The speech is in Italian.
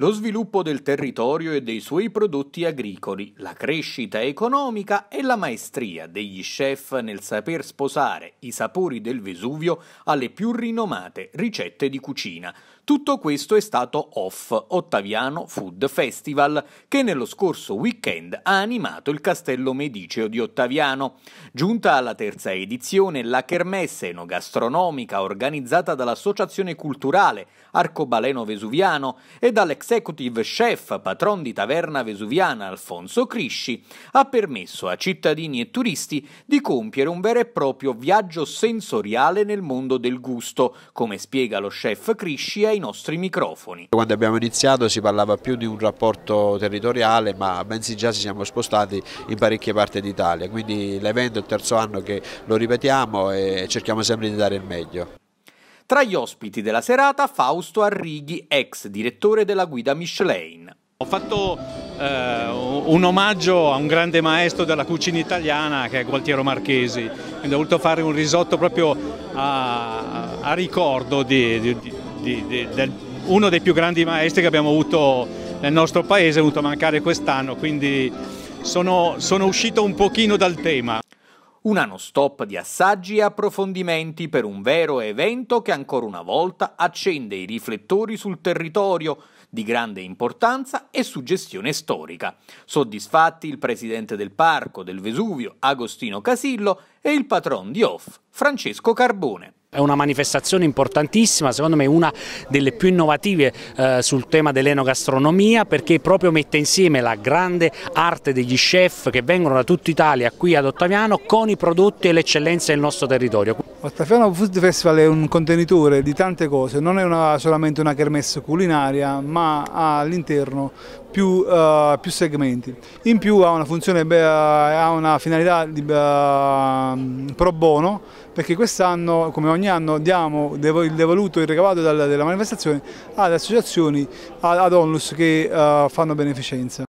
lo sviluppo del territorio e dei suoi prodotti agricoli, la crescita economica e la maestria degli chef nel saper sposare i sapori del Vesuvio alle più rinomate ricette di cucina. Tutto questo è stato off Ottaviano Food Festival, che nello scorso weekend ha animato il Castello Mediceo di Ottaviano. Giunta alla terza edizione, la kermesse enogastronomica organizzata dall'Associazione Culturale Arcobaleno Vesuviano e dall'ex executive chef patron di Taverna Vesuviana Alfonso Crisci ha permesso a cittadini e turisti di compiere un vero e proprio viaggio sensoriale nel mondo del gusto, come spiega lo chef Crisci ai nostri microfoni. Quando abbiamo iniziato si parlava più di un rapporto territoriale, ma bensì già ci siamo spostati in parecchie parti d'Italia, quindi l'evento è il terzo anno che lo ripetiamo e cerchiamo sempre di dare il meglio. Tra gli ospiti della serata Fausto Arrighi, ex direttore della guida Michelin. Ho fatto eh, un omaggio a un grande maestro della cucina italiana che è Gualtiero Marchesi, ho voluto fare un risotto proprio a, a ricordo di, di, di, di del, uno dei più grandi maestri che abbiamo avuto nel nostro paese, è venuto a mancare quest'anno, quindi sono, sono uscito un pochino dal tema. Una non stop di assaggi e approfondimenti per un vero evento che ancora una volta accende i riflettori sul territorio di grande importanza e suggestione storica. Soddisfatti il presidente del parco del Vesuvio, Agostino Casillo, e il patron di Off, Francesco Carbone è una manifestazione importantissima, secondo me una delle più innovative eh, sul tema dell'enogastronomia perché proprio mette insieme la grande arte degli chef che vengono da tutta Italia qui ad Ottaviano con i prodotti e le eccellenze del nostro territorio. Ottafiano Food Festival è un contenitore di tante cose, non è una, solamente una kermesse culinaria ma ha all'interno più, uh, più, segmenti. In più ha una funzione, eh, ha una finalità di, uh, pro bono perché quest'anno, come ogni anno, diamo il devoluto, il ricavato dalla, della manifestazione ad associazioni, ad onlus che uh, fanno beneficenza.